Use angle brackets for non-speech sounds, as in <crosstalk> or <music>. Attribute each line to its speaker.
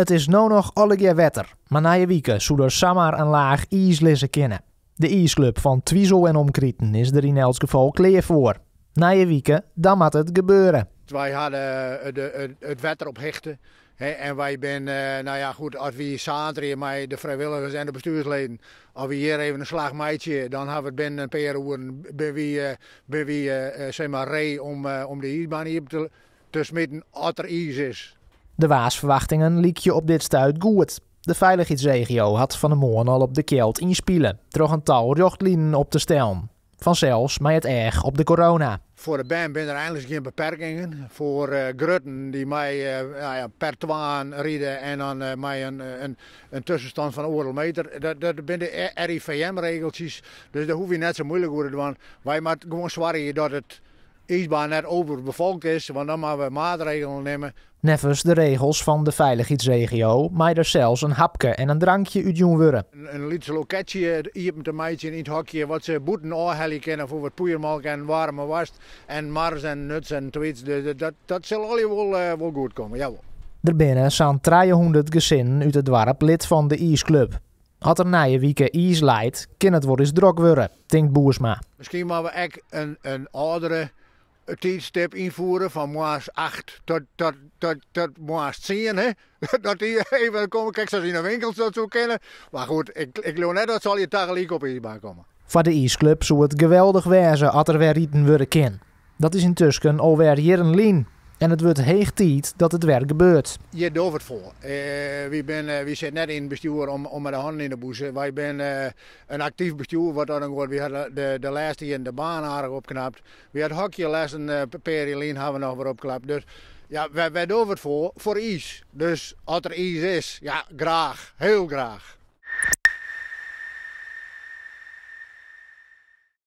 Speaker 1: Het is nou nog alle wetter, maar na je wieken er samar een laag ijs kennen. De ijsclub van Twiesel en Omkrieten is er in elk geval kleer voor. Na je wieken, dan moet het gebeuren.
Speaker 2: Wij hadden eh, het wetter op hichten. en wij ben, eh, nou ja goed, als we zaterdag met de vrijwilligers en de bestuursleden, als we hier even een slag meidje, dan hebben we het binnen een paar bij wie, uh, wie zeg maar, ree om, eh, om de ijsbaan hier te, te smitten als er ijs is.
Speaker 1: De waasverwachtingen je op dit stuit goed. De veiligheidsregio had van de morgen al op de keld inspelen, door een tal richtlijnen op te stellen. Vanzelfs met het erg op de corona.
Speaker 2: Voor de band zijn er eindelijk geen beperkingen. Voor eh, Grutten die mij uh, nou ja, per twaan rieden en dan eh, mij een, een, tussenstand van een meter. Dat, dat zijn de RIVM-regeltjes. Dus daar hoef je net zo moeilijk over te doen. Wij maar gewoon je dat het ijsbaan net overbevolkt is, want dan maar we maatregelen nemen.
Speaker 1: Neffens de regels van de veiligheidsregio, maar er zelfs een hapje en een drankje uit jongeren.
Speaker 2: Een, een lietse loketje eh, hier met een meidje in het hokje, wat ze boeten oorhellen kennen voor wat poeiermelk en warme was en mars en nuts en tweets. Dat, dat, zal al wel, eh, wel goed komen, jawel.
Speaker 1: Er binnen zijn 300 gezinnen uit het dorp lid van de IJsclub. Had er na je wieken ijs leidt, kan het worden eens drok worden, denkt Boersma.
Speaker 2: Misschien maar we echt een, een oudere tien stap invoeren van maas 8 tot, tot, tot, tot maas 10. Hè? <laughs> dat die even komen. Kijk, ze in de winkels dat zo kennen. Maar goed, ik, ik geloof net dat zal je tagelijk op baan komen.
Speaker 1: Voor de ijsclub zou het geweldig wezen als er weer rieten worden kennen. Dat is intussen alweer een lien. En het wordt heeg dat het werk gebeurt.
Speaker 2: Je doet het voor. Uh, we, zitten net in het bestuur om, om met de handen in de boezen. Wij zijn eh, een actief bestuur. Wat dan wordt. We hadden de, de laatste in de baan aardig opknapt. We hadden hockeylessen, uh, eh, Perilien hebben we nog weer opknapt. Dus ja, wij, wij doen het voor, voor iets. Dus als er iets is, ja, graag. Heel graag.